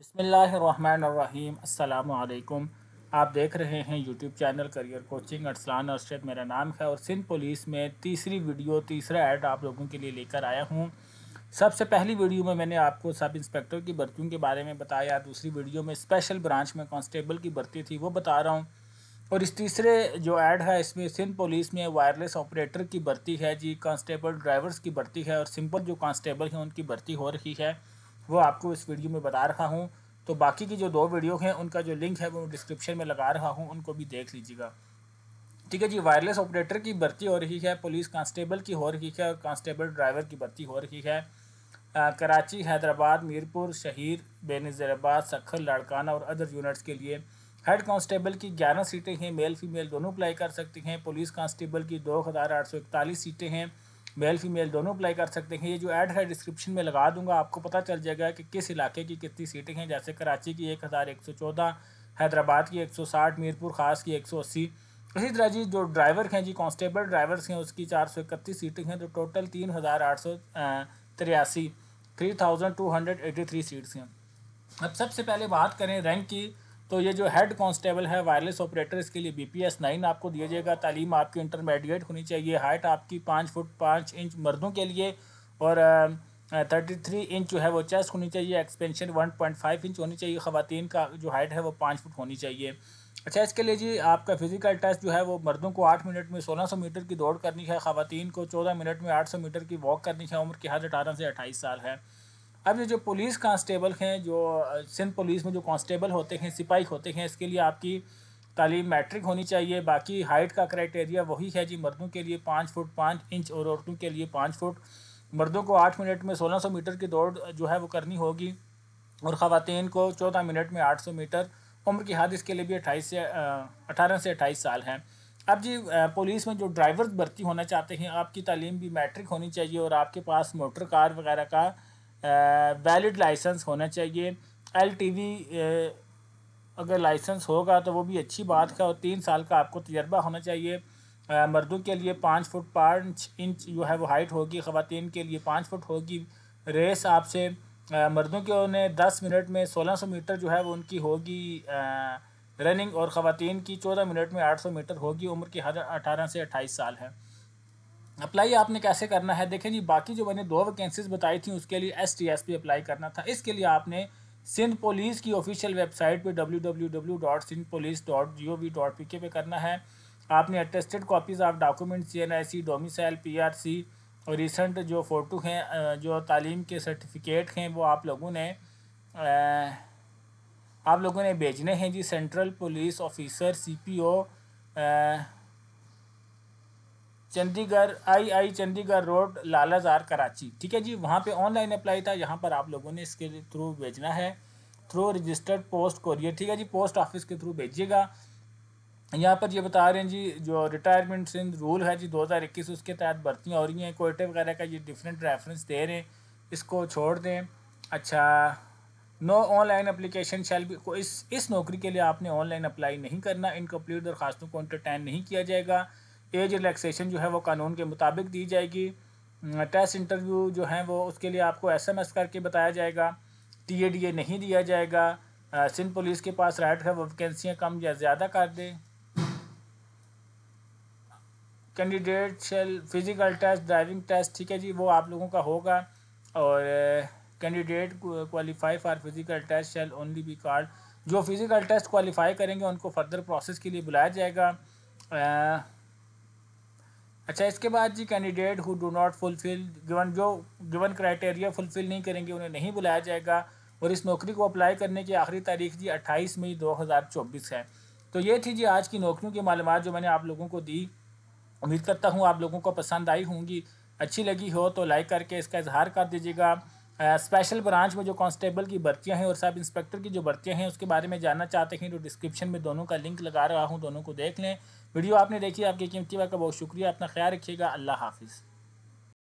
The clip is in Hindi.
बसमीम् अल्लाम आप देख रहे हैं YouTube channel career coaching Arsalan Arshad मेरा नाम है और सिंध पुलिस में तीसरी वीडियो तीसरा ऐड आप लोगों के लिए लेकर आया हूँ सबसे पहली वीडियो में मैंने आपको सब इंस्पेक्टर की भर्तियों के बारे में बताया दूसरी वीडियो में स्पेशल ब्रांच में कॉन्स्टेबल की भर्ती थी वो बता रहा हूँ और इस तीसरे जो ऐड है इसमें सिंध पुलिस में वायरलेस ऑपरेटर की भर्ती है जी कांस्टेबल ड्राइवर्स की भर्ती है और सिंपल जो कांस्टेबल हैं उनकी भर्ती हो रही है वो आपको इस वीडियो में बता रहा हूँ तो बाकी की जो दो वीडियो हैं उनका जो लिंक है वो डिस्क्रिप्शन में लगा रहा हूँ उनको भी देख लीजिएगा ठीक है जी वायरलेस ऑपरेटर की भर्ती हो रही है पुलिस कांस्टेबल की हो रही है और कांस्टेबल ड्राइवर की भर्ती हो रही है आ, कराची हैदराबाद मीरपुर शहीर बेनज़राबाद सखर लाड़काना और अदर यूनिट्स के लिए हेड कांस्टेबल की 11 सीटें हैं मेल फीमेल दोनों अप्लाई कर सकते हैं पुलिस कांस्टेबल की दो हज़ार आठ सौ इकतालीस सीटें हैं मेल फीमेल दोनों अप्लाई कर सकते हैं ये जो ऐड है डिस्क्रिप्शन में लगा दूंगा आपको पता चल जाएगा कि किस इलाके की कितनी सीटें हैं जैसे कराची की एक हज़ार एक सौ चौदह हैदराबाद की एक सौ साठ मीरपुर खास की एक सौ अस्सी इसी तरह जी जो ड्राइवर हैं जी कांस्टेबल ड्राइवर्स हैं उसकी चार सौ इकतीस सीटें हैं तो टोटल तीन हज़ार आठ सौ तिरासी three thousand two hundred eighty three seats हैं अब सबसे पहले बात करें रैंक की तो ये जो हेड कांस्टेबल है वायरलेस ऑपरेटर इसके लिए बी पी एस नाइन आपको दिया जाएगा तालीम आपकी इंटरमीडिएट होनी चाहिए हाइट आपकी पाँच फुट पाँच इंच मर्दों के लिए और थर्टी थ्री इंच जो है वो चेस्ट होनी चाहिए expansion one point five inch होनी चाहिए ख़वान का जो हाइट है वो पाँच फुट होनी चाहिए अच्छा इसके लिए जी आपका फिजिकल टेस्ट जो है वो मर्दों को आठ मिनट में सोलह सौ मीटर की दौड़ करनी है ख़वान को चौदह मिनट में आठ सौ मीटर की वॉक करनी है उम्र की हद अठारह से अट्ठाईस साल है अब ये जो पुलिस कांस्टेबल हैं जो सिंध पुलिस में जो कांस्टेबल होते हैं सिपाही होते हैं इसके लिए आपकी तालीम मैट्रिक होनी चाहिए बाकी हाइट का क्राइटेरिया वही है जी मर्दों के लिए पाँच फुट पाँच इंच और औरतों के लिए पाँच फुट मर्दों को आठ मिनट में सोलह सौ मीटर की दौड़ जो है वो करनी होगी और ख़वान को चौदह मिनट में आठ सौ मीटर उम्र की हद इसके लिए भी अट्ठाईस से अठारह से अट्ठाईस साल है अब जी पुलिस में जो ड्राइवर भर्ती होना चाहते हैं आपकी तालीम भी मैट्रिक होनी चाहिए और आपके पास मोटर कार वगैरह का वैलिड लाइसेंस होना चाहिए एल टी वी अगर लाइसेंस होगा तो वो भी अच्छी बात है और तीन साल का आपको तजर्बा होना चाहिए मर्दों के लिए पाँच फुट पाँच इंच जो है वो हाइट होगी ख़वान के लिए पाँच फुट होगी रेस आपसे मर्दों के उन्हें दस मिनट में सोलह सौ मीटर जो है वो उनकी होगी रनिंग और ख़वान की चौदह मिनट में आठ सौ मीटर होगी उम्र की हर अठारह से अट्ठाईस साल है अप्लाई आपने कैसे करना है देखें जी बाकी जो मैंने दो वैकेंसीज बताई थी उसके लिए S T S P apply करना था इसके लिए आपने सिंध पुलिस की ऑफिशियल वेबसाइट पे W W W dot Sindh police dot G O V dot P K पे करना है आपने attested copies of document C N I C domicile P R C और रिसेंट जो फ़ोटो हैं जो तालीम के सर्टिफिकेट हैं वो आप लोगों ने आप लोगों ने भेजने हैं जी central police officer C P O चंडीगढ़ I I Chundrigar road Lalazar Karachi ठीक है जी वहाँ पे ऑनलाइन अप्लाई था यहाँ पर आप लोगों ने इसके थ्रू भेजना है थ्रू रजिस्टर्ड पोस्ट कोरियर ठीक है जी पोस्ट ऑफिस के थ्रू भेजिएगा यहाँ पर ये बता रहे हैं जी जो रिटायरमेंट सिंध रूल है जी 2021 उसके तहत भर्तियाँ हो रही हैं कोयटे वगैरह का ये डिफरेंट रेफरेंस दे रहे हैं इसको छोड़ दें अच्छा नो ऑनलाइन अप्लीकेशन शैल भी को इस इस नौकरी के लिए आपने ऑनलाइन अप्लाई नहीं करना इनकम्प्लीट दरखास्तों को इंटरटेन नहीं किया जाएगा एज रिलैक्सेशन जो है वो कानून के मुताबिक दी जाएगी टेस्ट इंटरव्यू जो है वो उसके लिए आपको एसएमएस करके बताया जाएगा टीएडीए नहीं दिया जाएगा सिंध पुलिस के पास राइट है वैकेंसियाँ कम या ज़्यादा कर दे candidate shall physical test driving test ठीक है जी वो आप लोगों का होगा और candidate qualify for physical test shall only be called जो फिज़िकल टेस्ट क्वालिफाई करेंगे उनको फर्दर प्रोसेस के लिए बुलाया जाएगा अच्छा इसके बाद जी candidate who do not fulfil given जो गिवन क्राइटेरिया फुलफिल नहीं करेंगे उन्हें नहीं बुलाया जाएगा और इस नौकरी को अप्लाई करने की आखिरी तारीख जी 28 मई 2024 है तो ये थी जी आज की नौकरियों की मालूम जो मैंने आप लोगों को दी उम्मीद करता हूँ आप लोगों को पसंद आई होंगी अच्छी लगी हो तो लाइक करके इसका इजहार कर दीजिएगा स्पेशल ब्रांच में जो कांस्टेबल की भर्तियां हैं और सब इंस्पेक्टर की जो भर्तियां हैं उसके बारे में जानना चाहते हैं तो डिस्क्रिप्शन में दोनों का लिंक लगा रहा हूँ दोनों को देख लें वीडियो आपने देखी आपकी कीमती वक्त का बहुत शुक्रिया अपना ख्याल रखिएगा अल्लाह हाफिज़